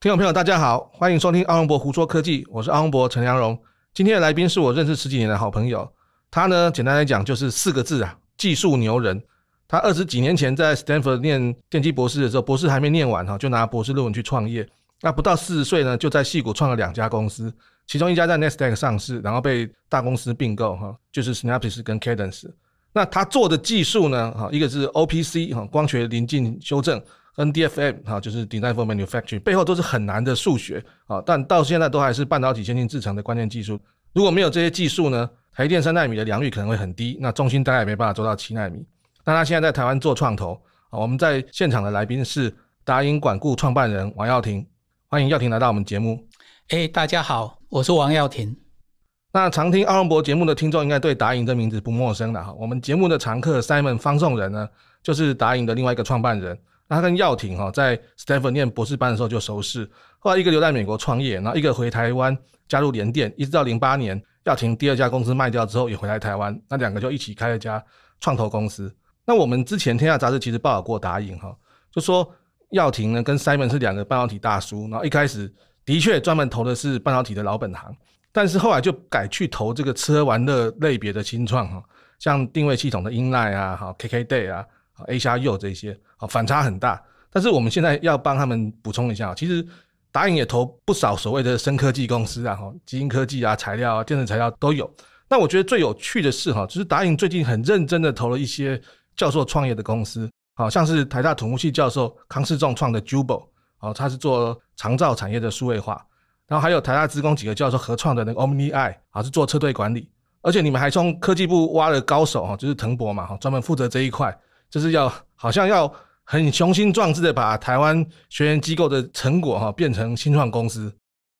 听众朋友，大家好，欢迎收听阿隆博胡说科技，我是阿隆博陈良荣。今天的来宾是我认识十几年的好朋友，他呢，简单来讲就是四个字啊，技术牛人。他二十几年前在 Stanford 念电机博士的时候，博士还没念完哈，就拿博士论文去创业。那不到四十岁呢，就在戏谷创了两家公司，其中一家在 n e s t a q 上市，然后被大公司并购哈，就是 Snapis 跟 Cadence。那他做的技术呢，哈，一个是 OPC 哈，光学临近修正。跟 D F M 哈，就是 Die f a u f a c a t i n g 背后都是很难的数学啊，但到现在都还是半导体先进制程的关键技术。如果没有这些技术呢，台电三纳米的良率可能会很低，那重心大概也没办法做到七纳米。那他现在在台湾做创投啊，我们在现场的来宾是达英管顾创办人王耀庭，欢迎耀庭来到我们节目。哎，大家好，我是王耀庭。那常听阿隆博节目的听众应该对达英这名字不陌生了哈。我们节目的常客 Simon 方颂仁呢，就是达英的另外一个创办人。他跟耀廷哈在 Stefan 念博士班的时候就熟识，后来一个留在美国创业，然后一个回台湾加入联电，一直到零八年耀廷第二家公司卖掉之后也回来台湾，那两个就一起开了一家创投公司。那我们之前天下杂志其实报过打隐哈，就说耀廷呢跟 Simon 是两个半导体大叔，然后一开始的确专门投的是半导体的老本行，但是后来就改去投这个吃喝玩乐类别的新创哈，像定位系统的 i n l n e 啊，好 KKday 啊。A 加 U 这些啊，反差很大。但是我们现在要帮他们补充一下，其实达影也投不少所谓的深科技公司啊，哈，基因科技啊、材料啊、电子材料都有。那我觉得最有趣的是哈，就是达影最近很认真的投了一些教授创业的公司，好像是台大土木系教授康世重创的 Jubo，哦，他是做长照产业的数位化。然后还有台大职工几个教授合创的那个 Omni I，啊，是做车队管理。而且你们还从科技部挖了高手哈，就是藤博嘛哈，专门负责这一块。就是要好像要很雄心壮志的把台湾学员机构的成果哈变成新创公司，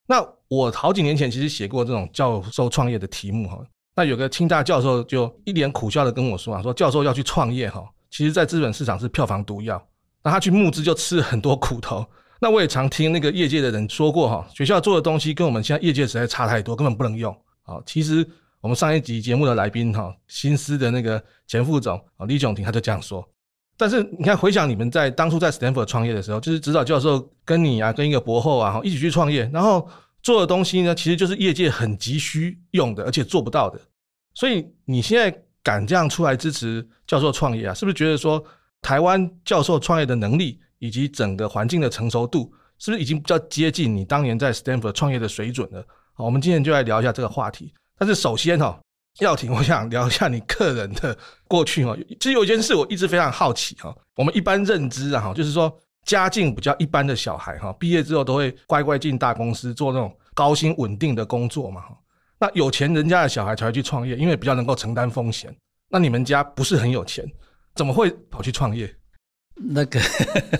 那我好几年前其实写过这种教授创业的题目哈，那有个清大教授就一脸苦笑的跟我说啊，说教授要去创业哈，其实在资本市场是票房毒药，那他去募资就吃了很多苦头。那我也常听那个业界的人说过哈，学校做的东西跟我们现在业界实在差太多，根本不能用啊。其实。我们上一集节目的来宾哈，新思的那个前副总啊李炯廷他就这样说。但是你看，回想你们在当初在 Stanford 创业的时候，就是指导教授跟你啊，跟一个博后啊一起去创业，然后做的东西呢，其实就是业界很急需用的，而且做不到的。所以你现在敢这样出来支持教授创业啊，是不是觉得说台湾教授创业的能力以及整个环境的成熟度，是不是已经比较接近你当年在 Stanford 创业的水准了？好，我们今天就来聊一下这个话题。但是首先哈，耀廷，我想聊一下你个人的过去哈。其实有一件事我一直非常好奇哈。我们一般认知啊哈，就是说家境比较一般的小孩哈，毕业之后都会乖乖进大公司做那种高薪稳定的工作嘛。那有钱人家的小孩才会去创业，因为比较能够承担风险。那你们家不是很有钱，怎么会跑去创业？那个，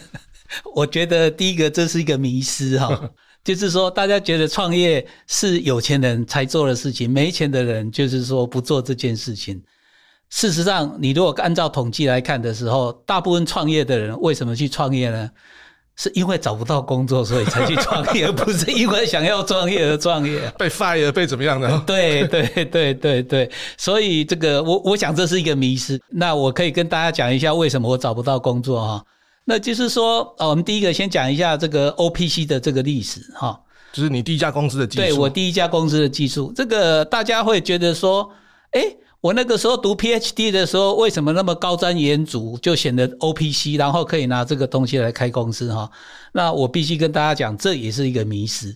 我觉得第一个这是一个迷失哈。就是说，大家觉得创业是有钱人才做的事情，没钱的人就是说不做这件事情。事实上，你如果按照统计来看的时候，大部分创业的人为什么去创业呢？是因为找不到工作，所以才去创业，不是因为想要创业而创业。被 fire 被怎么样的？对对对对对，所以这个我我想这是一个迷失。那我可以跟大家讲一下，为什么我找不到工作啊？那就是说，呃，我们第一个先讲一下这个 O P C 的这个历史哈，就是你第一家公司的技术。对我第一家公司的技术，这个大家会觉得说，哎，我那个时候读 P H D 的时候，为什么那么高瞻远瞩，就显得 O P C，然后可以拿这个东西来开公司哈？那我必须跟大家讲，这也是一个迷失。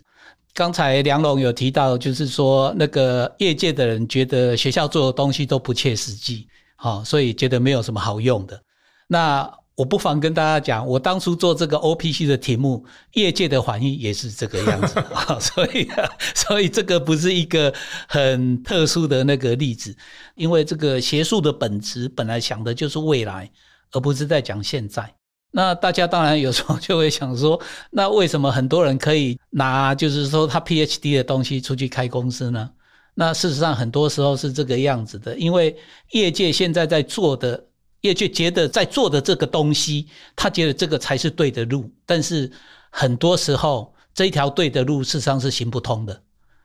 刚才梁龙有提到，就是说那个业界的人觉得学校做的东西都不切实际，好，所以觉得没有什么好用的。那我不妨跟大家讲，我当初做这个 O P C 的题目，业界的反应也是这个样子啊，所以，所以这个不是一个很特殊的那个例子，因为这个邪术的本质本来想的就是未来，而不是在讲现在。那大家当然有时候就会想说，那为什么很多人可以拿就是说他 P H D 的东西出去开公司呢？那事实上很多时候是这个样子的，因为业界现在在做的。也就觉得在做的这个东西，他觉得这个才是对的路。但是很多时候，这一条对的路事实上是行不通的。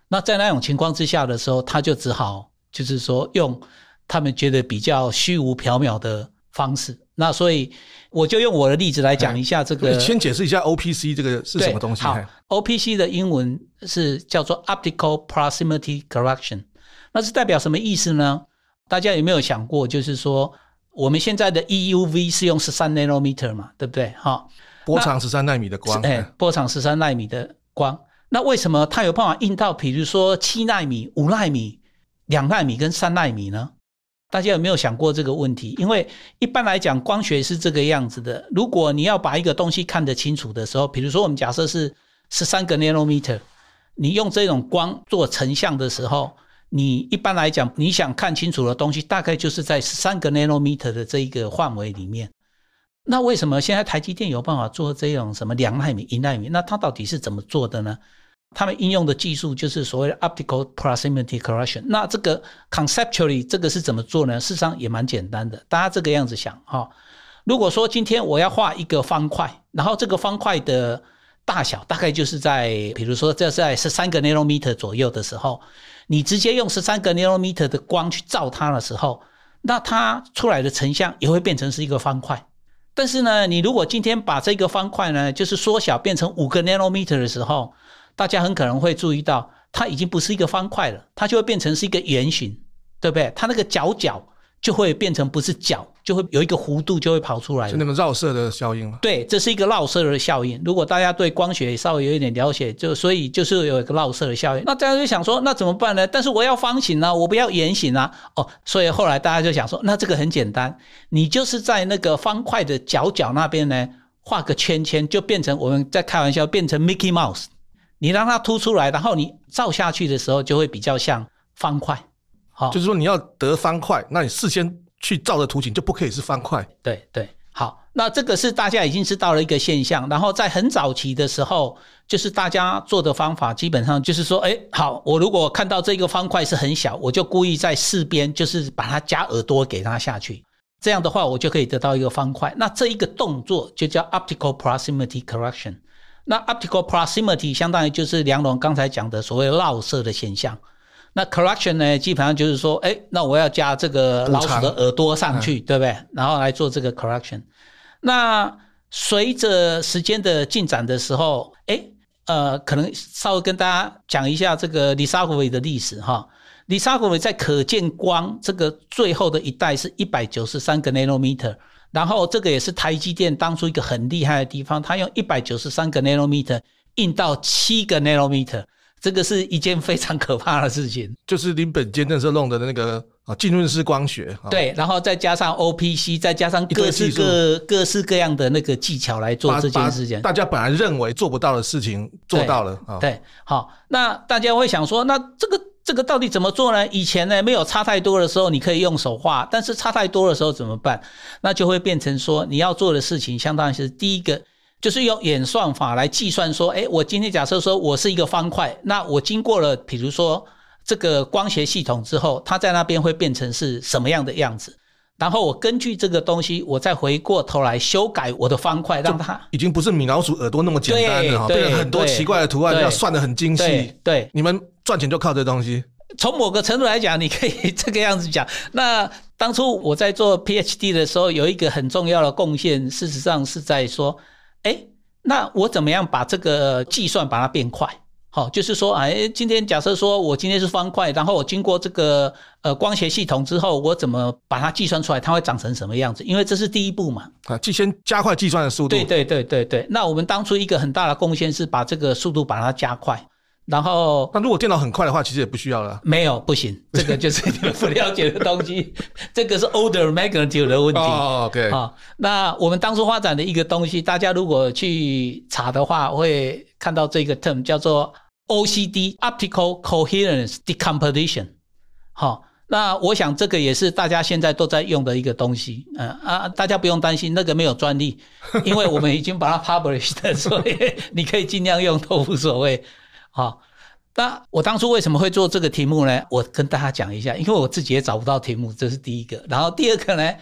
那在那种情况之下的时候，他就只好就是说用他们觉得比较虚无缥缈的方式。那所以我就用我的例子来讲一下这个。先解释一下 O P C 这个是什么东西。好，O P C 的英文是叫做 Optical Proximity Correction，那是代表什么意思呢？大家有没有想过，就是说？我们现在的 EUV 是用十三 n a n o meter 嘛，对不对？哈，波长十三纳米的光，哎，波长十三纳米的光，那为什么它有办法印到，比如说七纳米、五纳米、两纳米跟三纳米呢？大家有没有想过这个问题？因为一般来讲，光学是这个样子的。如果你要把一个东西看得清楚的时候，比如说我们假设是十三个 nanometer，你用这种光做成像的时候。你一般来讲，你想看清楚的东西，大概就是在三个 nanometer 的这一个范围里面。那为什么现在台积电有办法做这种什么两纳米、一纳米？那它到底是怎么做的呢？他们应用的技术就是所谓的 optical proximity correction。那这个 conceptually 这个是怎么做呢？事实上也蛮简单的，大家这个样子想哈。如果说今天我要画一个方块，然后这个方块的大小大概就是在，比如说这在十三个 nanometer 左右的时候。你直接用十三个 nanometer 的光去照它的时候，那它出来的成像也会变成是一个方块。但是呢，你如果今天把这个方块呢，就是缩小变成五个 nanometer 的时候，大家很可能会注意到，它已经不是一个方块了，它就会变成是一个圆形，对不对？它那个角角。就会变成不是角，就会有一个弧度，就会跑出来，就那个绕射的效应了。对，这是一个绕射的效应。如果大家对光学稍微有一点了解，就所以就是有一个绕射的效应。那大家就想说，那怎么办呢？但是我要方形啊，我不要圆形啊。哦，所以后来大家就想说，那这个很简单，你就是在那个方块的角角那边呢画个圈圈，就变成我们在开玩笑，变成 Mickey Mouse，你让它凸出来，然后你照下去的时候就会比较像方块。就是说你要得方块，那你事先去照的图景就不可以是方块。对对，好，那这个是大家已经知道了一个现象。然后在很早期的时候，就是大家做的方法基本上就是说，哎，好，我如果看到这个方块是很小，我就故意在四边就是把它夹耳朵给它下去，这样的话我就可以得到一个方块。那这一个动作就叫 optical proximity correction。那 optical proximity 相当于就是梁龙刚才讲的所谓绕射的现象。那 correction 呢？基本上就是说，哎，那我要加这个老鼠的耳朵上去，对不对？然后来做这个 correction。那随着时间的进展的时候，哎，呃，可能稍微跟大家讲一下这个 l i 理查·古伟的历史哈。l i 理查·古伟在可见光这个最后的一代是一百九十三个 nanometer，然后这个也是台积电当初一个很厉害的地方，它用一百九十三个 nanometer 印到七个 nanometer。这个是一件非常可怕的事情，就是林本坚那时候弄的那个啊，浸润式光学，对，然后再加上 O P C，再加上各式各各式各样的那个技巧来做这件事情。大家本来认为做不到的事情做到了，对，好，那大家会想说，那这个这个到底怎么做呢？以前呢没有差太多的时候，你可以用手画，但是差太多的时候怎么办？那就会变成说你要做的事情，相当于是第一个。就是用演算法来计算，说，哎，我今天假设说我是一个方块，那我经过了，比如说这个光学系统之后，它在那边会变成是什么样的样子？然后我根据这个东西，我再回过头来修改我的方块，让它已经不是米老鼠耳朵那么简单了，变成很多奇怪的图案，要算的很精细。对，你们赚钱就靠这东西。从某个程度来讲，你可以这个样子讲。那当初我在做 PhD 的时候，有一个很重要的贡献，事实上是在说。哎，那我怎么样把这个计算把它变快？好，就是说哎，今天假设说我今天是方块，然后我经过这个呃光学系统之后，我怎么把它计算出来？它会长成什么样子？因为这是第一步嘛。啊，就先加快计算的速度。对对对对对。那我们当初一个很大的贡献是把这个速度把它加快。然后，那如果电脑很快的话，其实也不需要了。没有，不行，这个就是你们不了解的东西。这个是 older magnitude 的问题。OK 啊，那我们当初发展的一个东西，大家如果去查的话，会看到这个 term 叫做 OCD（Optical Coherence Decomposition）。好，那我想这个也是大家现在都在用的一个东西。嗯啊，大家不用担心那个没有专利，因为我们已经把它 published，所以你可以尽量用都无所谓。好，那我当初为什么会做这个题目呢？我跟大家讲一下，因为我自己也找不到题目，这是第一个。然后第二个呢，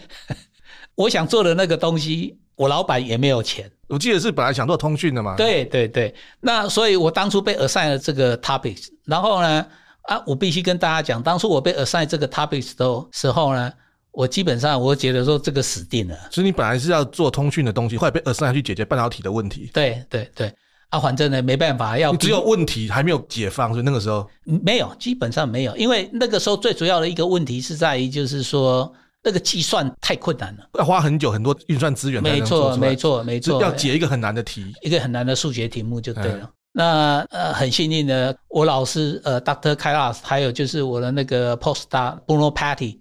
我想做的那个东西，我老板也没有钱。我记得是本来想做通讯的嘛。对对对，那所以我当初被 a s s i g n 了这个 topic，然后呢，啊，我必须跟大家讲，当初我被 a s s i g n 这个 topic 的时候呢，我基本上我觉得说这个死定了。所以你本来是要做通讯的东西，后来被 a s s i g n 去解决半导体的问题。对对对。啊，反正呢，没办法，要只有问题还没有解放，所以那个时候没有，基本上没有，因为那个时候最主要的一个问题是在于，就是说那个计算太困难了，要花很久很多运算资源。没错，没错，没错，要解一个很难的题，一个很难的数学题目就对了。那呃，很幸运的，我老师呃，Dr. Kailas，还有就是我的那个 Post d o c n o Party，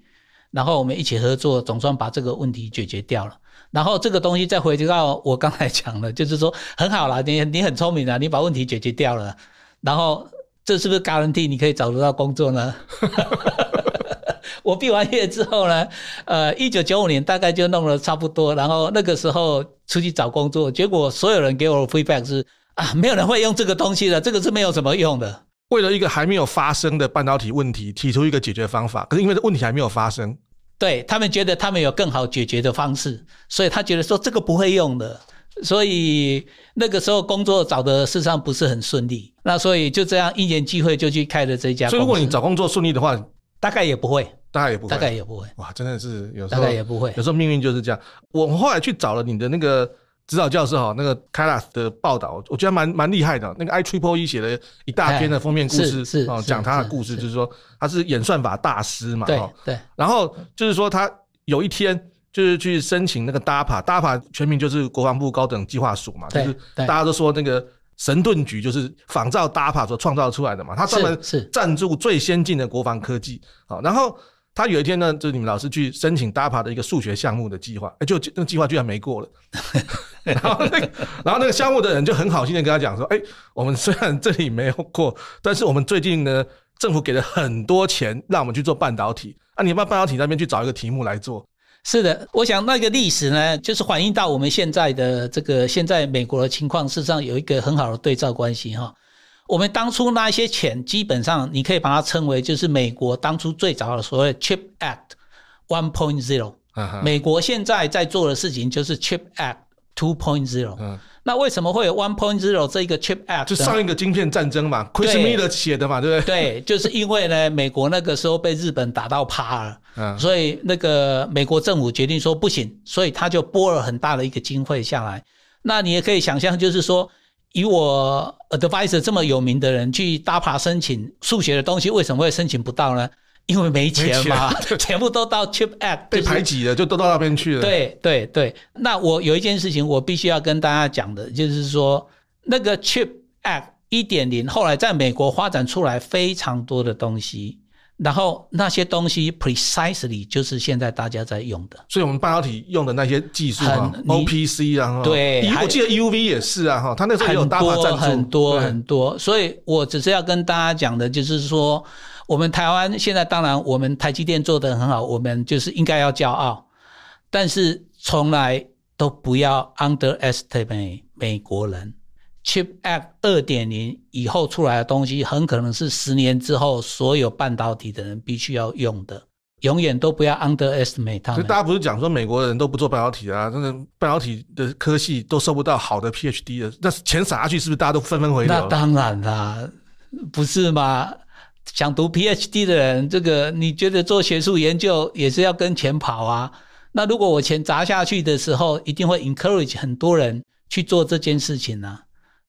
然后我们一起合作，总算把这个问题解决掉了。然后这个东西再回到我刚才讲的，就是说很好了，你你很聪明的，你把问题解决掉了。然后这是不是 guarantee 你可以找得到工作呢？我毕完业之后呢，呃，一九九五年大概就弄了差不多，然后那个时候出去找工作，结果所有人给我 feedback 是啊，没有人会用这个东西的，这个是没有什么用的。为了一个还没有发生的半导体问题提出一个解决方法，可是因为这问题还没有发生。对他们觉得他们有更好解决的方式，所以他觉得说这个不会用的，所以那个时候工作找的事实上不是很顺利，那所以就这样一年机会就去开了这家。所以如果你找工作顺利的话，大概也不会，大概也不，会，大概也不会。哇，真的是有时候也不会，有时候命运就是这样。我后来去找了你的那个。指导教师哈，那个 Kala 的报道，我觉得蛮蛮厉害的。那个 I Triple E 写了一大篇的封面故事，是啊，讲他的故事，就是说他是演算法大师嘛，对对。然后就是说他有一天就是去申请那个 DAPA，DAPA 全名就是国防部高等计划署嘛，就是大家都说那个神盾局就是仿造 DAPA 所创造出来的嘛，他专门是赞助最先进的国防科技。好，然后他有一天呢，就是你们老师去申请 DAPA 的一个数学项目的计划，哎，就那个计划居然没过了。然后那个，然后那个项目的人就很好心的跟他讲说：“哎，我们虽然这里没有过，但是我们最近呢，政府给了很多钱让我们去做半导体。啊，你到半导体那边去找一个题目来做。”是的，我想那个历史呢，就是反映到我们现在的这个现在美国的情况，事实上有一个很好的对照关系哈。我们当初那一些钱，基本上你可以把它称为就是美国当初最早的所谓 Chip Act One Point Zero。美国现在在做的事情就是 Chip Act。Two point zero，那为什么会有 One point zero 这一个 chip app？就上一个晶片战争嘛，Kissinger 写的嘛，对不对？对，就是因为呢，美国那个时候被日本打到趴了，所以那个美国政府决定说不行，所以他就拨了很大的一个经费下来。那你也可以想象，就是说，以我 advisor 这么有名的人去搭爬申请数学的东西，为什么会申请不到呢？因为没钱嘛，全部都到 Chip Act 被排挤了，就都到那边去了。对对对，那我有一件事情我必须要跟大家讲的，就是说那个 Chip Act 一点零后来在美国发展出来非常多的东西，然后那些东西 Precisely 就是现在大家在用的。所以，我们半导体用的那些技术，O P C 啊，对，我记得 U V 也是啊，哈，它那时候很多很多很多。所以我只是要跟大家讲的，就是说。我们台湾现在当然，我们台积电做得很好，我们就是应该要骄傲。但是从来都不要 underestimate 美国人。Chip Act 二点零以后出来的东西，很可能是十年之后所有半导体的人必须要用的。永远都不要 underestimate 他们。所以大家不是讲说美国人都不做半导体啊？那个半导体的科系都收不到好的 PhD 的，那钱撒下去是不是大家都纷纷回流？那当然啦，不是吗？想读 PhD 的人，这个你觉得做学术研究也是要跟钱跑啊？那如果我钱砸下去的时候，一定会 encourage 很多人去做这件事情呢。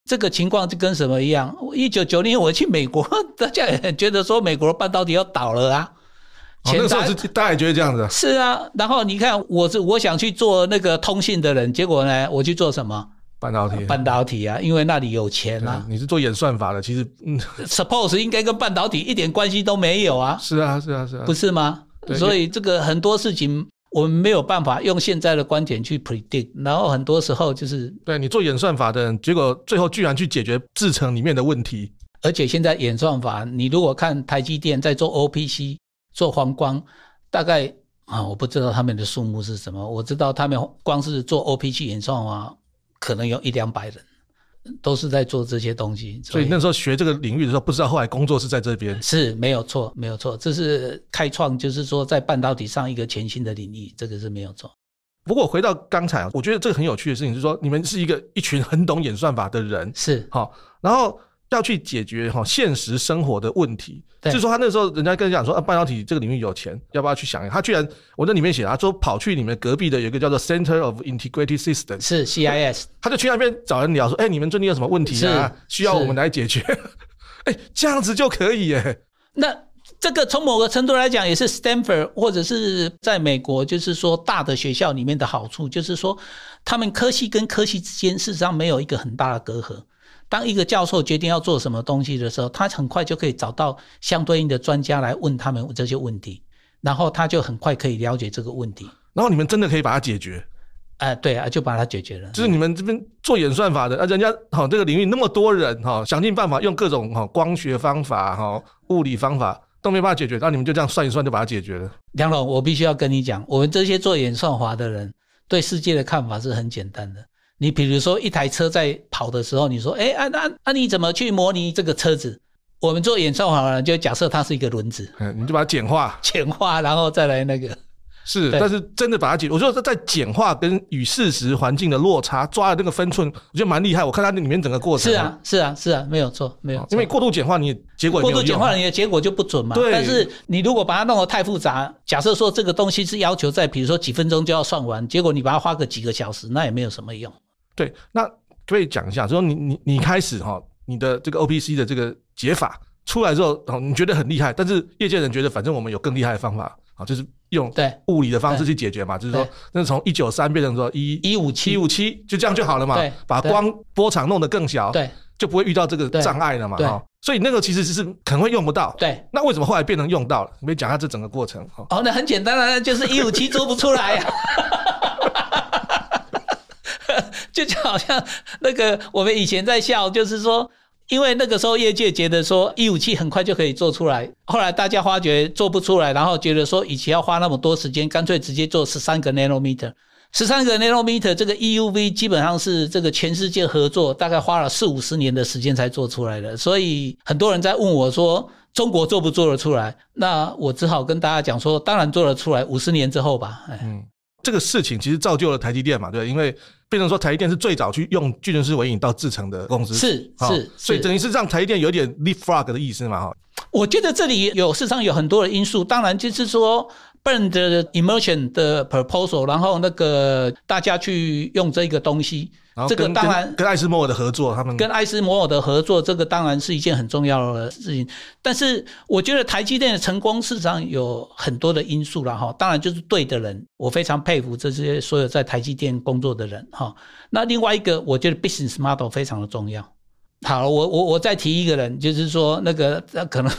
这个情况就跟什么一样？一九九零年我去美国，大家也觉得说美国半导体要倒了啊。那时候是大家也觉得这样子。是啊，然后你看，我是我想去做那个通信的人，结果呢，我去做什么？半导体，半导体啊，因为那里有钱啊。你是做演算法的，其实，suppose 应该跟半导体一点关系都没有啊。是啊，是啊，是啊，不是吗？所以这个很多事情我们没有办法用现在的观点去 predict，然后很多时候就是，对你做演算法的结果，最后居然去解决制程里面的问题。而且现在演算法，你如果看台积电在做 OPC，做黄光，大概啊，我不知道他们的数目是什么，我知道他们光是做 OPC 演算法。可能有一两百人，都是在做这些东西。所以那时候学这个领域的时候，不知道后来工作是在这边。是，没有错，没有错，这是开创，就是说在半导体上一个全新的领域，这个是没有错。不过回到刚才，我觉得这个很有趣的事情是说，你们是一个一群很懂演算法的人，是好，然后。要去解决哈现实生活的问题，就是说他那时候人家跟你讲说，啊，半导体这个领域有钱，要不要去想一？他居然我在里面写，他说跑去你们隔壁的有一个叫做 Center of Integrated Systems，是 CIS，他就去那边找人聊说，哎，你们最近有什么问题啊？需要我们来解决？哎，这样子就可以哎。那这个从某个程度来讲，也是 Stanford 或者是在美国，就是说大的学校里面的好处，就是说他们科系跟科系之间事实上没有一个很大的隔阂。当一个教授决定要做什么东西的时候，他很快就可以找到相对应的专家来问他们这些问题，然后他就很快可以了解这个问题。然后你们真的可以把它解决？哎，对啊，就把它解决了。就是你们这边做演算法的啊，人家哈这个领域那么多人哈，想尽办法用各种哈光学方法哈、物理方法都没办法解决，那你们就这样算一算就把它解决了。梁总，我必须要跟你讲，我们这些做演算法的人对世界的看法是很简单的。你比如说一台车在跑的时候，你说，哎，啊，那那你怎么去模拟这个车子？我们做演算法呢，就假设它是一个轮子，嗯，你就把它简化，简化，然后再来那个，是，但是真的把它简，我觉得在简化跟与事实环境的落差抓的那个分寸，我觉得蛮厉害。我看它里面整个过程，是啊，是啊，是啊，没有错，没有，因为过度简化你结果，过度简化你的结果就不准嘛。对，但是你如果把它弄得太复杂，假设说这个东西是要求在比如说几分钟就要算完，结果你把它花个几个小时，那也没有什么用。对，那可以讲一下，说你你你开始哈，你的这个 O P C 的这个解法出来之后，哦，你觉得很厉害，但是业界人觉得反正我们有更厉害的方法啊，就是用物理的方式去解决嘛，就是说那从一九三变成说一一五七一五七，就这样就好了嘛，把光波长弄得更小，对，就不会遇到这个障碍了嘛，哈，所以那个其实是可能会用不到，对，那为什么后来变成用到了？可以讲下这整个过程，哦，那很简单啊，就是一五七做不出来呀。就就好像那个我们以前在笑，就是说，因为那个时候业界觉得说一五七很快就可以做出来，后来大家发觉做不出来，然后觉得说以前要花那么多时间，干脆直接做十三个 nanometer。十三个 nanometer 这个 EUV 基本上是这个全世界合作，大概花了四五十年的时间才做出来的，所以很多人在问我说中国做不做得出来？那我只好跟大家讲说，当然做得出来，五十年之后吧。嗯。这个事情其实造就了台积电嘛，对，因为变成说台积电是最早去用巨阵式微影到制成的公司，是是，所以等于是让台积电有点立 frag 的意思嘛，哈。我觉得这里有事实上有很多的因素，当然就是说 burn 的 immersion 的 proposal，然后那个大家去用这个东西。这个当然跟爱斯摩尔的合作，他们跟爱斯摩尔的合作，这个当然是一件很重要的事情。但是我觉得台积电的成功，事实上有很多的因素了哈。当然就是对的人，我非常佩服这些所有在台积电工作的人哈。那另外一个，我觉得 business model 非常的重要。好，我我我再提一个人，就是说那个那可能。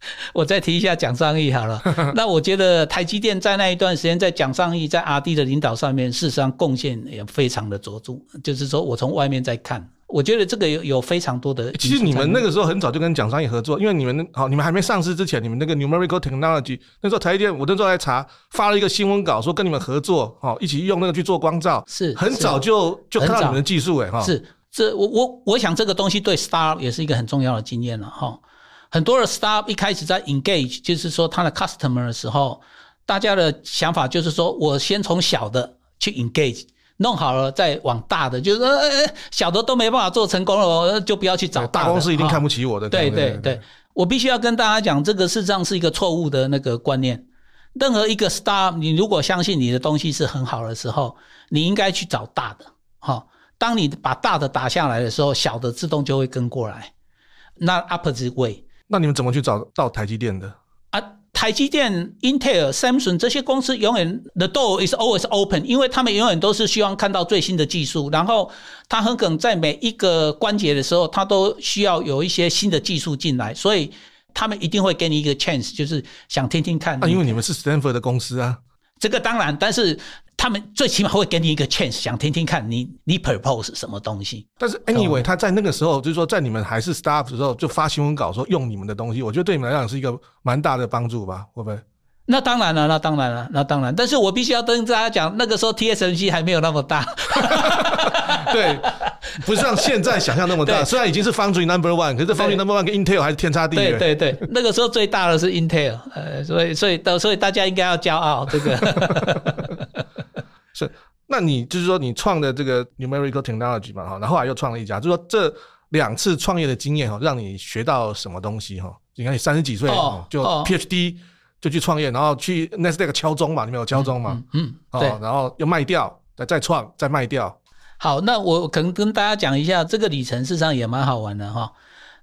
我再提一下蒋尚义好了。那我觉得台积电在那一段时间在蒋尚义在阿弟的领导上面，事实上贡献也非常的卓著。就是说我从外面在看，我觉得这个有有非常多的。其实你们那个时候很早就跟蒋尚义合作，因为你们好，你们还没上市之前，你们那个 Numerical Technology 那时候台积电，我那时候在查，发了一个新闻稿说跟你们合作，好一起用那个去做光照，是很早就就看到你们的技术哎哈。是这我我我想这个东西对 Star 也是一个很重要的经验了哈。很多的 star 一开始在 engage，就是说他的 customer 的时候，大家的想法就是说我先从小的去 engage，弄好了再往大的，就是说小的都没办法做成功了，就不要去找大公司一定看不起我的。对对对，我必须要跟大家讲，这个事实上是一个错误的那个观念。任何一个 star，你如果相信你的东西是很好的时候，你应该去找大的。好，当你把大的打下来的时候，小的自动就会跟过来。那 upwards way。那你们怎么去找到台积电的？啊，台积电、Intel、Samsung 这些公司永远 The door is always open，因为他们永远都是希望看到最新的技术，然后他很可能在每一个关节的时候，他都需要有一些新的技术进来，所以他们一定会给你一个 chance，就是想听听看。那因为你们是 Stanford 的公司啊，这个当然，但是。他们最起码会给你一个 chance，想听听看你你 propose 什么东西。但是 anyway，他在那个时候，就是说在你们还是 staff 的时候，就发新闻稿说用你们的东西，我觉得对你们来讲是一个蛮大的帮助吧，会不会？那当然了，那当然了，那当然。但是我必须要跟大家讲，那个时候 TSMC 还没有那么大，对，不像现在想象那么大。虽然已经是 foundry number one，可是 foundry number one 跟 Intel 还是天差地远。对对对，那个时候最大的是 Intel，呃，所以所以所以大家应该要骄傲这个。是，那你就是说你创的这个 numerical technology 嘛，哈，然后来又创了一家，就说这两次创业的经验哈，让你学到什么东西哈？你看你三十几岁就 PhD 就去创业，然后去 Nasdaq 敲钟嘛，你没有敲钟嘛？嗯，哦，然后又卖掉，再再创，再卖掉。好，那我可能跟大家讲一下这个里程，事实上也蛮好玩的哈。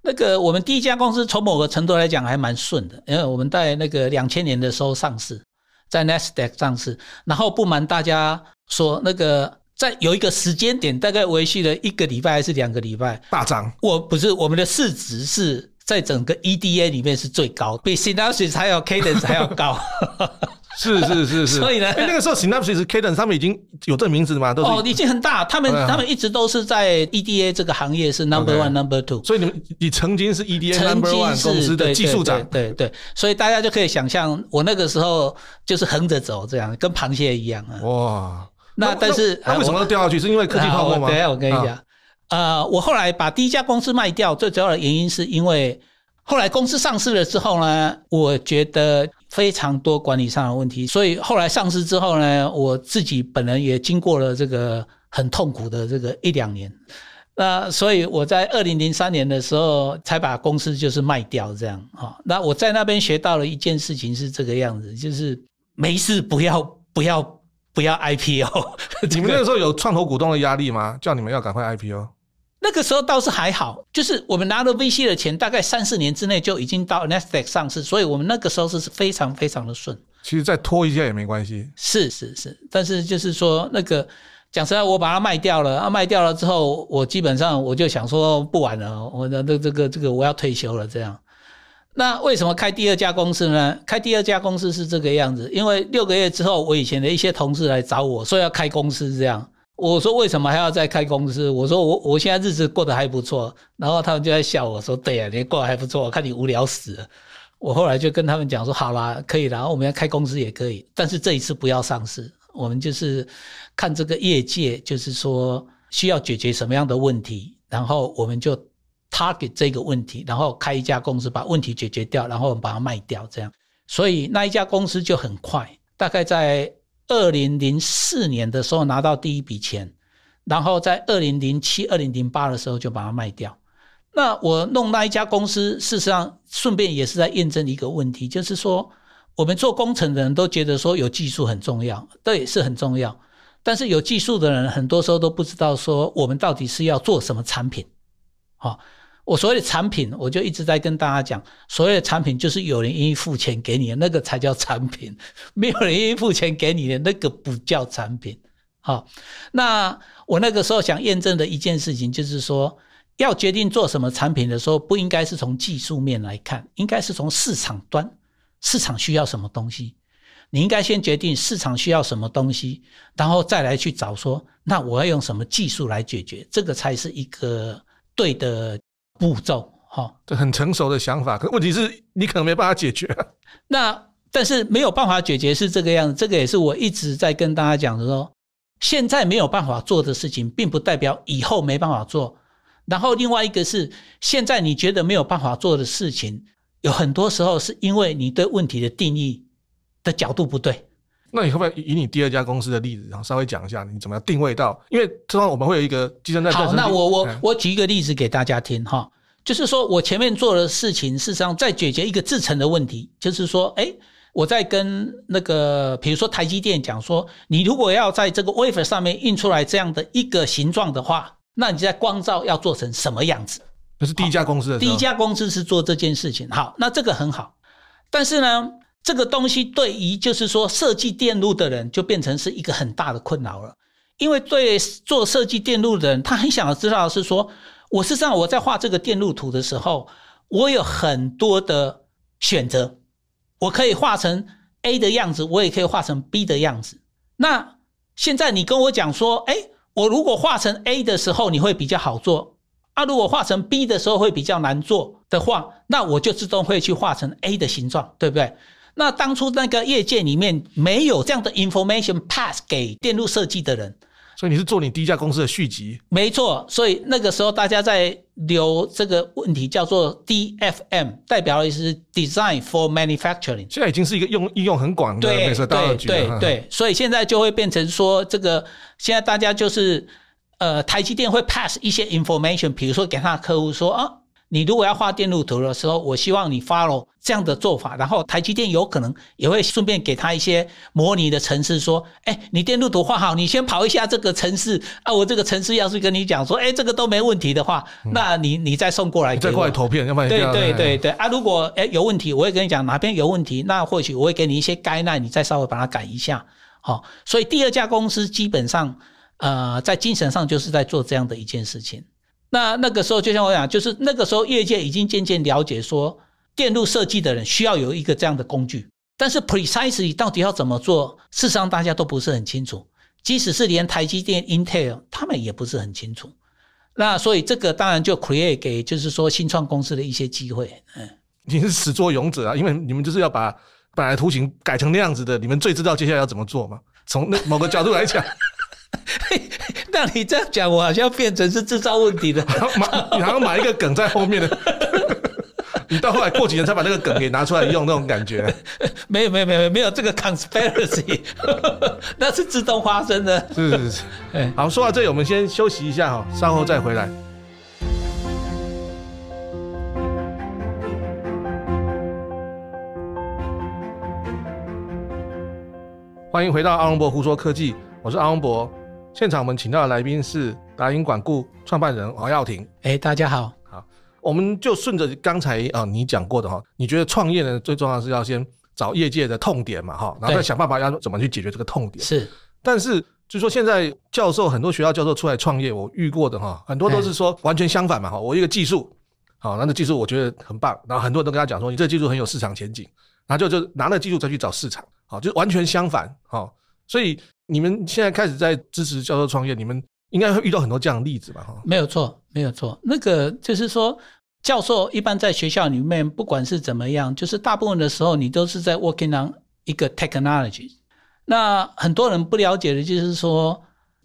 那个我们第一家公司从某个程度来讲还蛮顺的，因为我们在那个两千年的时候上市。在 Nasdaq 上市，然后不瞒大家说，那个在有一个时间点，大概维系了一个礼拜还是两个礼拜大涨。我不是我们的市值是在整个 EDA 里面是最高的，比 s y n a p s s 还要，Cadence 还要高。是是是是，所以呢，那个时候 Synapse s Cadence 他们已经有这名字的嘛，都是哦，已经很大，他们他们一直都是在 EDA 这个行业是 Number One Number Two，所以你你曾经是 EDA Number One 公司的技术长，对对，所以大家就可以想象，我那个时候就是横着走，这样跟螃蟹一样啊。哇，那但是，为什么掉下去？是因为科技泡沫吗？对，我跟你讲，呃，我后来把第一家公司卖掉，最主要的原因是因为。后来公司上市了之后呢，我觉得非常多管理上的问题，所以后来上市之后呢，我自己本人也经过了这个很痛苦的这个一两年，那所以我在二零零三年的时候才把公司就是卖掉这样啊。那我在那边学到了一件事情是这个样子，就是没事不要不要不要 IPO。你们那时候有创投股东的压力吗？叫你们要赶快 IPO。那个时候倒是还好，就是我们拿了 VC 的钱，大概三四年之内就已经到 Nasdaq 上市，所以我们那个时候是非常非常的顺。其实再拖一下也没关系。是是是，但是就是说那个，讲实在，我把它卖掉了。卖掉了之后，我基本上我就想说不玩了，我的这这个这个我要退休了这样。那为什么开第二家公司呢？开第二家公司是这个样子，因为六个月之后，我以前的一些同事来找我说要开公司这样。我说为什么还要再开公司？我说我我现在日子过得还不错。然后他们就在笑我说：“对呀，你过得还不错，看你无聊死了。”我后来就跟他们讲说：“好了，可以啦，我们要开公司也可以，但是这一次不要上市。我们就是看这个业界，就是说需要解决什么样的问题，然后我们就 target 这个问题，然后开一家公司把问题解决掉，然后把它卖掉。这样，所以那一家公司就很快，大概在。”二零零四年的时候拿到第一笔钱，然后在二零零七、二零零八的时候就把它卖掉。那我弄那一家公司，事实上顺便也是在验证一个问题，就是说我们做工程的人都觉得说有技术很重要，对，是很重要。但是有技术的人很多时候都不知道说我们到底是要做什么产品，好。我所有的产品，我就一直在跟大家讲，所有的产品就是有人愿意付钱给你的那个才叫产品，没有人愿意付钱给你的那个不叫产品。好，那我那个时候想验证的一件事情，就是说要决定做什么产品的时候，不应该是从技术面来看，应该是从市场端，市场需要什么东西，你应该先决定市场需要什么东西，然后再来去找说，那我要用什么技术来解决，这个才是一个对的。步骤，哦，这很成熟的想法，可问题是，你可能没办法解决。那但是没有办法解决是这个样子，这个也是我一直在跟大家讲的说，现在没有办法做的事情，并不代表以后没办法做。然后另外一个是，现在你觉得没有办法做的事情，有很多时候是因为你对问题的定义的角度不对。那你会不会以你第二家公司的例子，然后稍微讲一下你怎么样定位到？因为通常我们会有一个基在好，那我我我举一个例子给大家听哈，就是说我前面做的事情，事实上在解决一个制成的问题，就是说，哎，我在跟那个，比如说台积电讲说，你如果要在这个 wafer 上面印出来这样的一个形状的话，那你在光照要做成什么样子？那是第一家公司的。第一家公司是做这件事情，好，那这个很好，但是呢？这个东西对于就是说设计电路的人就变成是一个很大的困扰了，因为对做设计电路的人，他很想要知道是说，我实上我在画这个电路图的时候，我有很多的选择，我可以画成 A 的样子，我也可以画成 B 的样子。那现在你跟我讲说，哎，我如果画成 A 的时候你会比较好做，啊，如果画成 B 的时候会比较难做的话，那我就自动会去画成 A 的形状，对不对？那当初那个业界里面没有这样的 information pass 给电路设计的人，所以你是做你第一家公司的续集，没错。所以那个时候大家在留这个问题，叫做 DFM，代表是 Design for Manufacturing。现在已经是一个用应用很广，了。对对对。所以现在就会变成说，这个现在大家就是呃，台积电会 pass 一些 information，比如说给他的客户说啊。你如果要画电路图的时候，我希望你 follow 这样的做法，然后台积电有可能也会顺便给他一些模拟的城市，说，哎，你电路图画好，你先跑一下这个城市啊，我这个城市要是跟你讲说，哎，这个都没问题的话，那你你再送过来，再过来图片，要不然对对对对啊，如果哎有问题，我会跟你讲哪边有问题，那或许我会给你一些改耐，你再稍微把它改一下，好，所以第二家公司基本上，呃，在精神上就是在做这样的一件事情。那那个时候，就像我讲，就是那个时候，业界已经渐渐了解说，电路设计的人需要有一个这样的工具。但是，precise 到底要怎么做，事实上大家都不是很清楚。即使是连台积电、Intel，他们也不是很清楚。那所以，这个当然就 create 给就是说新创公司的一些机会。嗯，你是始作俑者啊，因为你们就是要把本来图形改成那样子的，你们最知道接下来要怎么做嘛？从那某个角度来讲。那你这样讲，我好像变成是制造问题的，然后买，然后买一个梗在后面的。你到后来过几年才把那个梗给拿出来用，那种感觉，没有没有没有没有这个 conspiracy，那是自动发生的。是是是，好，说到这，我们先休息一下哈，稍后再回来。欢迎回到阿荣博胡说科技，我是阿荣博。现场我们请到的来宾是达英管顾创办人王耀庭。哎，大家好，好，我们就顺着刚才啊你讲过的哈，你觉得创业呢最重要是要先找业界的痛点嘛哈，然后再想办法要怎么去解决这个痛点。是，但是就说现在教授很多学校教授出来创业，我遇过的哈，很多都是说完全相反嘛哈，我一个技术好，那个技术我觉得很棒，然后很多人都跟他讲说你这个技术很有市场前景，然后就就拿了技术再去找市场，好，就是完全相反，好，所以。你们现在开始在支持教授创业，你们应该会遇到很多这样的例子吧？哈，没有错，没有错。那个就是说，教授一般在学校里面，不管是怎么样，就是大部分的时候，你都是在 working on 一个 technology。那很多人不了解的就是说，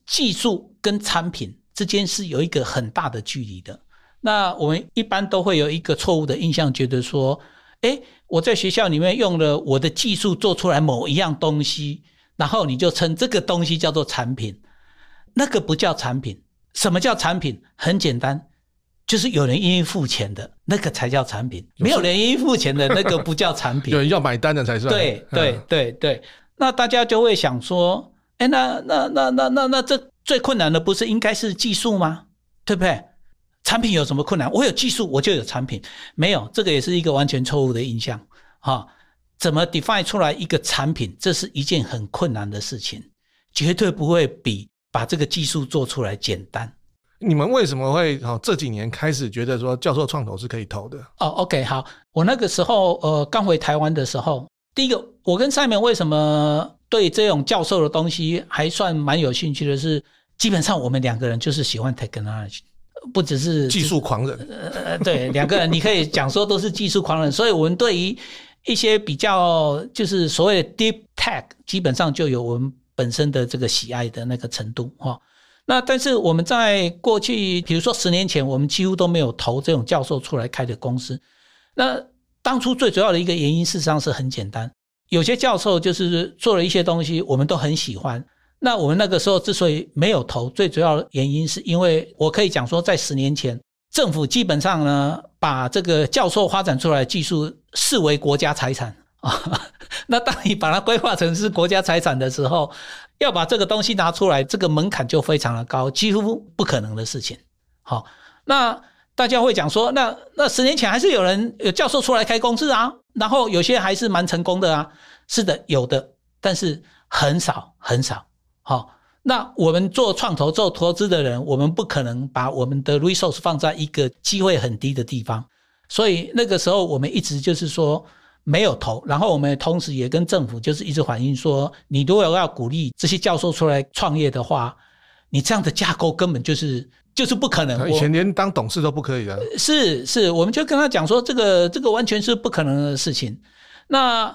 技术跟产品之间是有一个很大的距离的。那我们一般都会有一个错误的印象，觉得说，哎，我在学校里面用了我的技术做出来某一样东西。然后你就称这个东西叫做产品，那个不叫产品。什么叫产品？很简单，就是有人愿意付钱的，那个才叫产品。没有人愿意付钱的，那个不叫产品。有人要买单的才算。对对对对，那大家就会想说，哎，那那那那那那这最困难的不是应该是技术吗？对不对？产品有什么困难？我有技术，我就有产品。没有，这个也是一个完全错误的印象哈。怎么 define 出来一个产品？这是一件很困难的事情，绝对不会比把这个技术做出来简单。你们为什么会好这几年开始觉得说教授创投是可以投的？哦，OK，好，我那个时候呃刚回台湾的时候，第一个我跟赛明为什么对这种教授的东西还算蛮有兴趣的，是基本上我们两个人就是喜欢 technology，不只是技术狂人。呃，对，两个人你可以讲说都是技术狂人，所以我们对于一些比较就是所谓的 deep tech，基本上就有我们本身的这个喜爱的那个程度哈。那但是我们在过去，比如说十年前，我们几乎都没有投这种教授出来开的公司。那当初最主要的一个原因，事实上是很简单，有些教授就是做了一些东西，我们都很喜欢。那我们那个时候之所以没有投，最主要的原因是因为我可以讲说，在十年前。政府基本上呢，把这个教授发展出来的技术视为国家财产啊。那当你把它规划成是国家财产的时候，要把这个东西拿出来，这个门槛就非常的高，几乎不可能的事情。好，那大家会讲说，那那十年前还是有人有教授出来开公司啊，然后有些还是蛮成功的啊。是的，有的，但是很少很少。好。那我们做创投做投资的人，我们不可能把我们的 resource 放在一个机会很低的地方，所以那个时候我们一直就是说没有投。然后我们同时也跟政府就是一直反映说，你如果要鼓励这些教授出来创业的话，你这样的架构根本就是就是不可能。以前连当董事都不可以的。是是，我们就跟他讲说，这个这个完全是不可能的事情。那。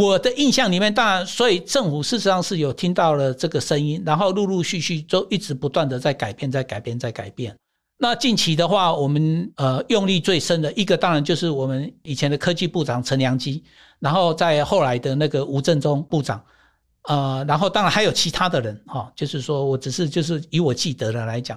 我的印象里面，当然，所以政府事实上是有听到了这个声音，然后陆陆续续都一直不断的在改变，在改变，在改变。那近期的话，我们呃用力最深的一个，当然就是我们以前的科技部长陈良基，然后在后来的那个吴振中部长，呃，然后当然还有其他的人哈，就是说我只是就是以我记得的来讲，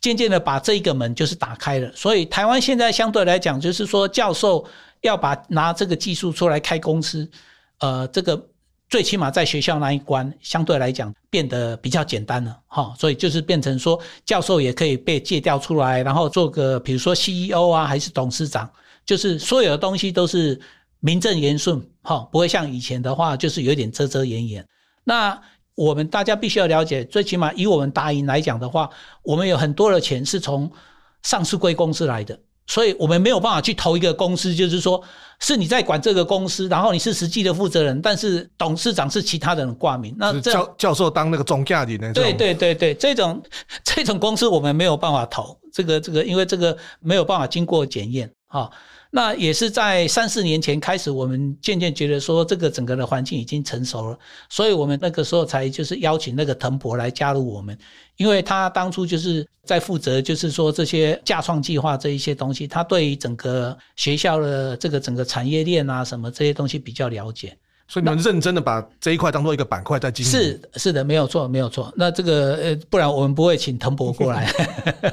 渐渐的把这一个门就是打开了。所以台湾现在相对来讲，就是说教授要把拿这个技术出来开公司。呃，这个最起码在学校那一关，相对来讲变得比较简单了哈，所以就是变成说，教授也可以被借调出来，然后做个比如说 CEO 啊，还是董事长，就是所有的东西都是名正言顺哈，不会像以前的话，就是有点遮遮掩掩。那我们大家必须要了解，最起码以我们达银来讲的话，我们有很多的钱是从上市贵公司来的。所以我们没有办法去投一个公司，就是说是你在管这个公司，然后你是实际的负责人，但是董事长是其他人挂名。那教教授当那个总经理人，对对对对，这种这种公司我们没有办法投。这个这个，因为这个没有办法经过检验啊。那也是在三四年前开始，我们渐渐觉得说这个整个的环境已经成熟了，所以我们那个时候才就是邀请那个腾博来加入我们，因为他当初就是在负责，就是说这些架创计划这一些东西，他对于整个学校的这个整个产业链啊什么这些东西比较了解。所以你们认真的把这一块当做一个板块在经营，是是的，没有错，没有错。那这个呃，不然我们不会请腾博过来。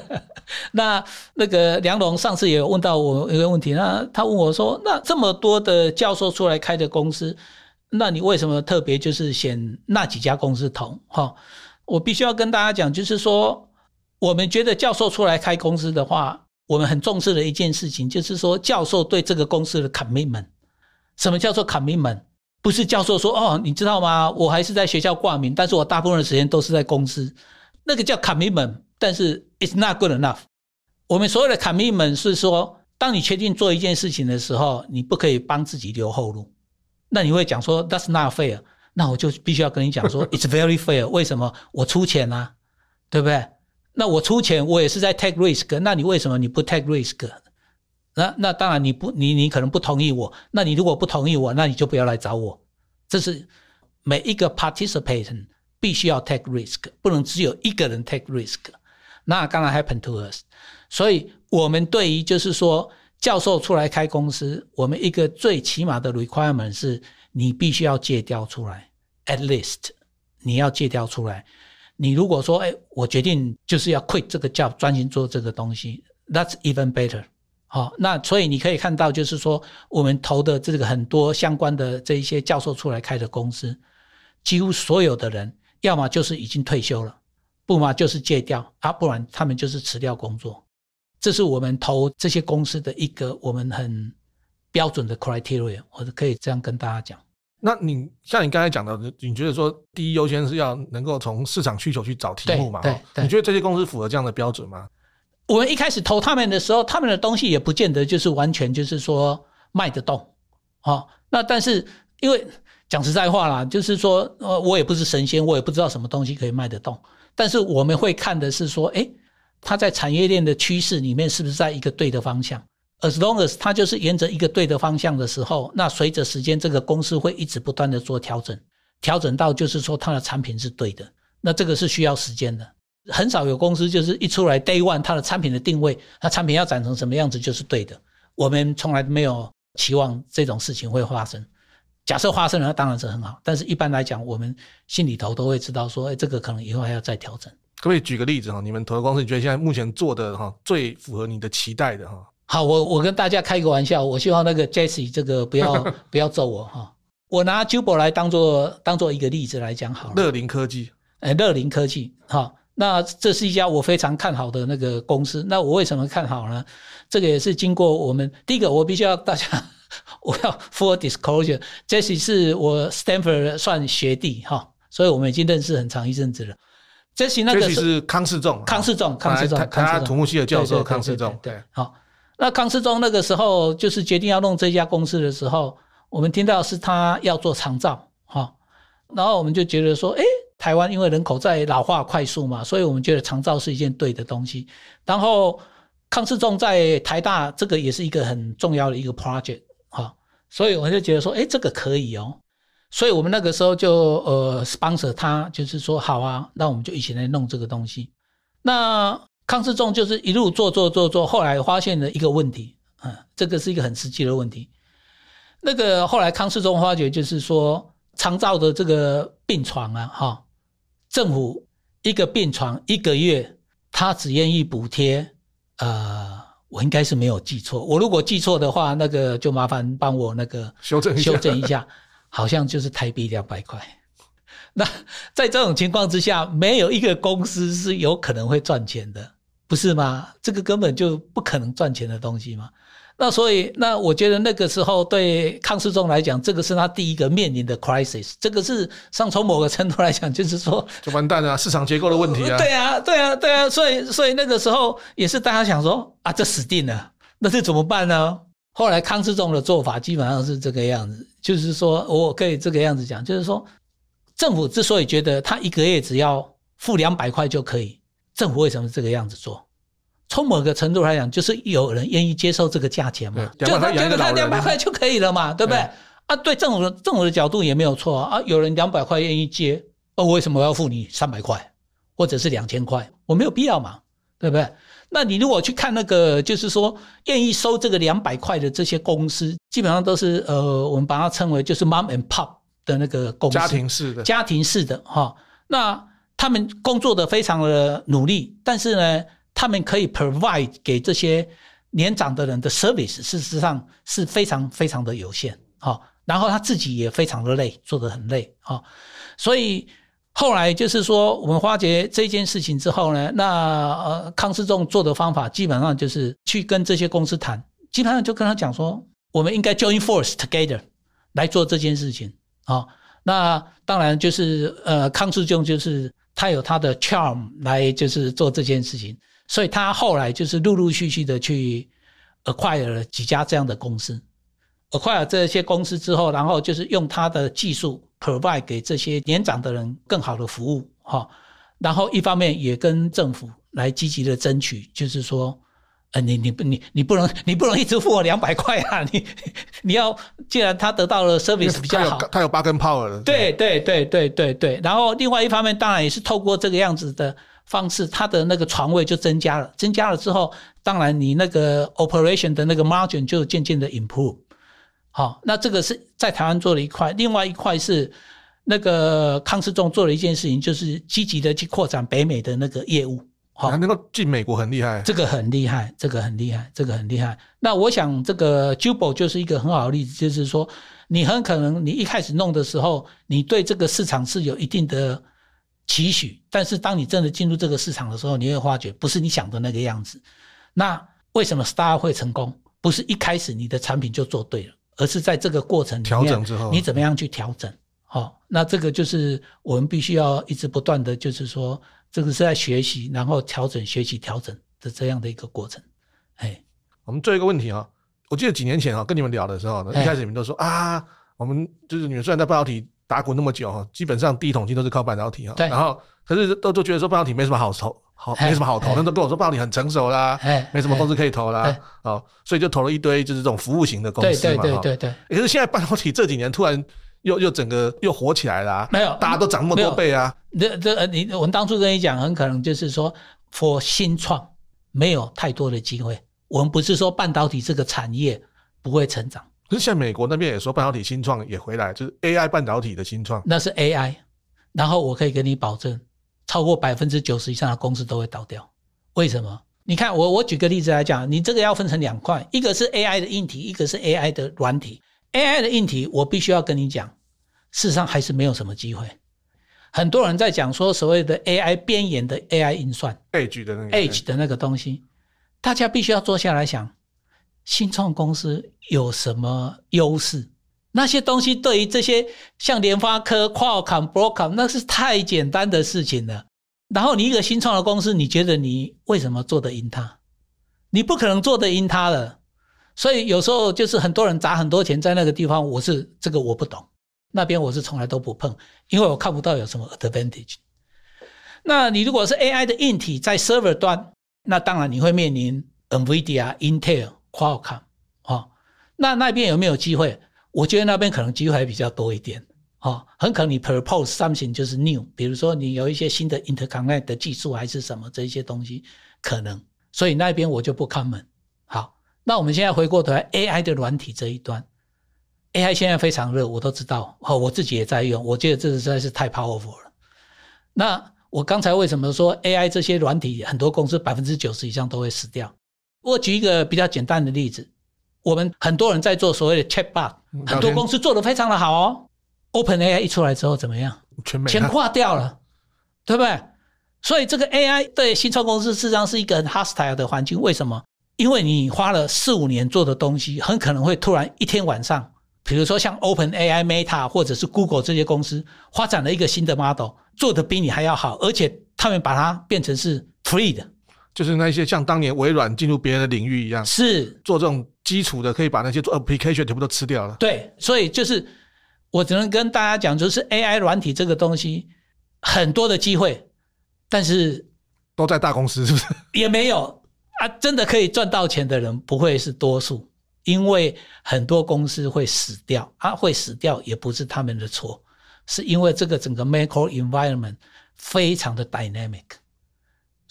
那那个梁龙上次也有问到我一个问题，那他问我说，那这么多的教授出来开的公司，那你为什么特别就是选那几家公司投？哈，我必须要跟大家讲，就是说，我们觉得教授出来开公司的话，我们很重视的一件事情，就是说教授对这个公司的 e n 门。什么叫做 e n 门？不是教授说哦，你知道吗？我还是在学校挂名，但是我大部分时间都是在公司。那个叫 commitment，但是 it's not good enough。我们所有的 commitment 是说，当你确定做一件事情的时候，你不可以帮自己留后路。那你会讲说 that's not fair，那我就必须要跟你讲说 it's very fair。为什么我出钱呢？对不对？那我出钱，我也是在 take risk。那你为什么你不 take risk？那那当然，你不你你可能不同意我。那你如果不同意我，那你就不要来找我。这是每一个 participant 必须要 take risk，不能只有一个人 take risk。那刚刚 happen to us，所以我们对于就是说教授出来开公司，我们一个最起码的 requirement 是你必须要借调出来。At least 你要借调出来。你如果说哎，我决定就是要 quit 这个 job，专心做这个东西，That's even better。好，那所以你可以看到，就是说我们投的这个很多相关的这一些教授出来开的公司，几乎所有的人要么就是已经退休了，不嘛就是戒掉啊，不然他们就是辞掉工作。这是我们投这些公司的一个我们很标准的 criteria，我是可以这样跟大家讲。那你像你刚才讲的，你觉得说第一优先是要能够从市场需求去找题目嘛？对你觉得这些公司符合这样的标准吗？我们一开始投他们的时候，他们的东西也不见得就是完全就是说卖得动，哦，那但是因为讲实在话啦，就是说，呃，我也不是神仙，我也不知道什么东西可以卖得动。但是我们会看的是说，诶，它在产业链的趋势里面是不是在一个对的方向？As long as 它就是沿着一个对的方向的时候，那随着时间，这个公司会一直不断的做调整，调整到就是说它的产品是对的，那这个是需要时间的。很少有公司就是一出来 day one 它的产品的定位，它产品要长成什么样子就是对的。我们从来没有期望这种事情会发生。假设发生了，那当然是很好。但是一般来讲，我们心里头都会知道说，哎，这个可能以后还要再调整。可不可以举个例子哈，你们投的公司，你觉得现在目前做的哈，最符合你的期待的哈？好，我我跟大家开一个玩笑，我希望那个 Jesse 这个不要不要揍我哈。我拿 Jubal 来当做当做一个例子来讲好。乐灵科技，哎，乐灵科技，哈。那这是一家我非常看好的那个公司。那我为什么看好呢？这个也是经过我们第一个，我必须要大家，我要 full disclosure。Jesse 是我 Stanford 算学弟哈，所以我们已经认识很长一阵子了。Jesse 那个是康世宗。康世宗。康世世他土木系的教授，康世宗。对，好。那康世宗那个时候就是决定要弄这家公司的时候，我们听到是他要做长照哈，然后我们就觉得说，哎。台湾因为人口在老化快速嘛，所以我们觉得长照是一件对的东西。然后康世仲在台大这个也是一个很重要的一个 project 哈，所以我就觉得说，哎，这个可以哦。所以我们那个时候就呃 sponsor 他，就是说好啊，那我们就一起来弄这个东西。那康世仲就是一路做做做做，后来发现了一个问题，嗯，这个是一个很实际的问题。那个后来康世仲发觉就是说，长照的这个病床啊，哈。政府一个病床一个月，他只愿意补贴，呃，我应该是没有记错，我如果记错的话，那个就麻烦帮我那个修正修正一下，好像就是台币两百块。那在这种情况之下，没有一个公司是有可能会赚钱的，不是吗？这个根本就不可能赚钱的东西吗？那所以，那我觉得那个时候对康世忠来讲，这个是他第一个面临的 crisis。这个是上从某个程度来讲，就是说，就完蛋啊，市场结构的问题啊。对啊，对啊，对啊。所以，所以那个时候也是大家想说啊，这死定了，那这怎么办呢？后来康世忠的做法基本上是这个样子，就是说我可以这个样子讲，就是说，政府之所以觉得他一个月只要付两百块就可以，政府为什么这个样子做？从某个程度来讲，就是有人愿意接受这个价钱嘛，就他觉得他两百块就可以了嘛，对不对？啊，对，这种的这种的角度也没有错啊。有人两百块愿意接，哦，我为什么要付你三百块或者是两千块？我没有必要嘛，对不对？那你如果去看那个，就是说愿意收这个两百块的这些公司，基本上都是呃，我们把它称为就是 mom and pop 的那个公司，家庭式的，家庭式的哈。那他们工作的非常的努力，但是呢？他们可以 provide 给这些年长的人的 service，事实上是非常非常的有限，好，然后他自己也非常的累，做得很累，好，所以后来就是说，我们发掘这件事情之后呢，那呃，康世仲做的方法基本上就是去跟这些公司谈，基本上就跟他讲说，我们应该 join force together 来做这件事情，好，那当然就是呃，康世仲就是他有他的 charm 来就是做这件事情。所以他后来就是陆陆续续的去，呃，快了几家这样的公司，呃，快了这些公司之后，然后就是用他的技术 provide 给这些年长的人更好的服务，哈。然后一方面也跟政府来积极的争取，就是说，呃，你你你你不能 你不能一直付我两百块啊，你你要既然他得到了 service 比较好，他有八根炮了。对对对对对对。然后另外一方面，当然也是透过这个样子的。方式，它的那个床位就增加了，增加了之后，当然你那个 operation 的那个 margin 就渐渐的 improve。好，那这个是在台湾做了一块，另外一块是那个康世仲做了一件事情，就是积极的去扩展北美的那个业务。好，能够进美国很厉害，这个很厉害，这个很厉害，这个很厉害。那我想这个 Jubal 就是一个很好的例子，就是说你很可能你一开始弄的时候，你对这个市场是有一定的。期许，但是当你真的进入这个市场的时候，你会发觉不是你想的那个样子。那为什么 Star 会成功？不是一开始你的产品就做对了，而是在这个过程调整之后，你怎么样去调整？好，那这个就是我们必须要一直不断的就是说，这个是在学习，然后调整、学习、调整的这样的一个过程。哎，我们做一个问题啊，我记得几年前啊，跟你们聊的时候呢，一开始你们都说啊，我们就是你们虽然在半导体。打鼓那么久哈，基本上第一桶金都是靠半导体哈。然后，可是都都觉得说半导体没什么好投，好没什么好投，那都跟我说半导体很成熟啦，没什么公西可以投啦，好，所以就投了一堆就是这种服务型的公司嘛。对对对对对。可是现在半导体这几年突然又又整个又火起来了，没有，大家都涨那么多倍啊。这这你我们当初跟你讲，很可能就是说 for 新创没有太多的机会。我们不是说半导体这个产业不会成长。那像美国那边也说半导体新创也回来，就是 AI 半导体的新创。那是 AI，然后我可以给你保证，超过百分之九十以上的公司都会倒掉。为什么？你看，我我举个例子来讲，你这个要分成两块，一个是 AI 的硬体，一个是 AI 的软体。AI 的硬体，我必须要跟你讲，事实上还是没有什么机会。很多人在讲说所谓的 AI 边缘的 AI 运算 e 的那个 e 的那个东西，大家必须要坐下来想。新创公司有什么优势？那些东西对于这些像联发科、Qualcomm、Broadcom，那是太简单的事情了。然后你一个新创的公司，你觉得你为什么做得赢它？你不可能做得赢它的。所以有时候就是很多人砸很多钱在那个地方，我是这个我不懂，那边我是从来都不碰，因为我看不到有什么 advantage。那你如果是 AI 的硬体在 server 端，那当然你会面临 NVIDIA、Intel。Qualcomm 那那边有没有机会？我觉得那边可能机会还比较多一点哦，很可能你 propose something 就是 new，比如说你有一些新的 interconnect 的技术还是什么这些东西，可能。所以那边我就不看门。好，那我们现在回过头来，AI 的软体这一端，AI 现在非常热，我都知道，哦，我自己也在用。我觉得这实在是太 powerful 了。那我刚才为什么说 AI 这些软体很多公司百分之九十以上都会死掉？我举一个比较简单的例子，我们很多人在做所谓的 check b a t 很多公司做的非常的好哦。Open AI 一出来之后怎么样？全全垮掉了，对不对？所以这个 AI 对新创公司实际上是一个很 hostile 的环境。为什么？因为你花了四五年做的东西，很可能会突然一天晚上，比如说像 Open AI、Meta 或者是 Google 这些公司，发展了一个新的 model，做的比你还要好，而且他们把它变成是 free 的。就是那些像当年微软进入别人的领域一样，是做这种基础的，可以把那些做 application 全部都吃掉了。对，所以就是我只能跟大家讲，就是 AI 软体这个东西很多的机会，但是都在大公司，是不是？也没有啊，真的可以赚到钱的人不会是多数，因为很多公司会死掉啊，会死掉也不是他们的错，是因为这个整个 macro environment 非常的 dynamic。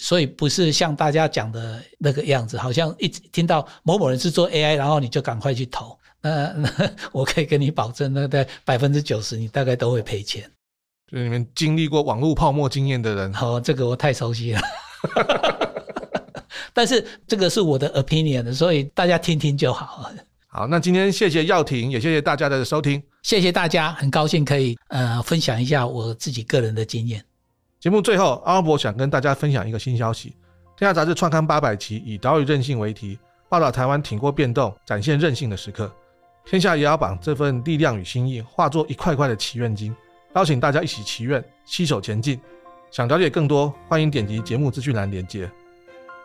所以不是像大家讲的那个样子，好像一听到某某人是做 AI，然后你就赶快去投。那 那我可以跟你保证，那在百分之九十你大概都会赔钱。就你们经历过网络泡沫经验的人，哦，这个我太熟悉了。但是这个是我的 opinion 所以大家听听就好。好，那今天谢谢耀廷，也谢谢大家的收听。谢谢大家，很高兴可以呃分享一下我自己个人的经验。节目最后，阿伯想跟大家分享一个新消息：《天下杂志》创刊八百期，以岛屿韧性为题，报道台湾挺过变动、展现韧性的时刻。天下也要把这份力量与心意化作一块块的祈愿金，邀请大家一起祈愿，携手前进。想了解更多，欢迎点击节目资讯栏连接。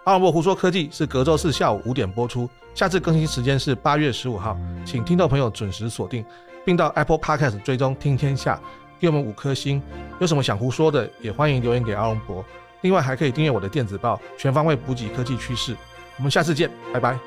阿伯胡说科技是隔周四下午五点播出，下次更新时间是八月十五号，请听众朋友准时锁定，并到 Apple Podcast 追踪听天下。给我们五颗星，有什么想胡说的也欢迎留言给阿龙博。另外还可以订阅我的电子报，全方位补给科技趋势。我们下次见，拜拜。